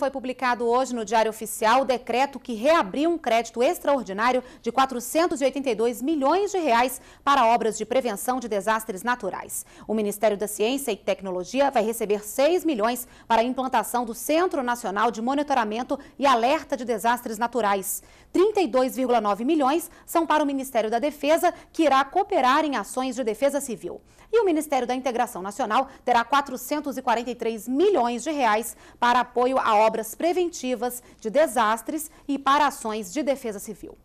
Foi publicado hoje no Diário Oficial o decreto que reabriu um crédito extraordinário de 482 milhões de reais para obras de prevenção de desastres naturais. O Ministério da Ciência e Tecnologia vai receber 6 milhões para a implantação do Centro Nacional de Monitoramento e Alerta de Desastres Naturais. 32,9 milhões são para o Ministério da Defesa, que irá cooperar em ações de defesa civil. E o Ministério da Integração Nacional terá 443 milhões de reais para apoio a obras obras preventivas de desastres e para ações de defesa civil.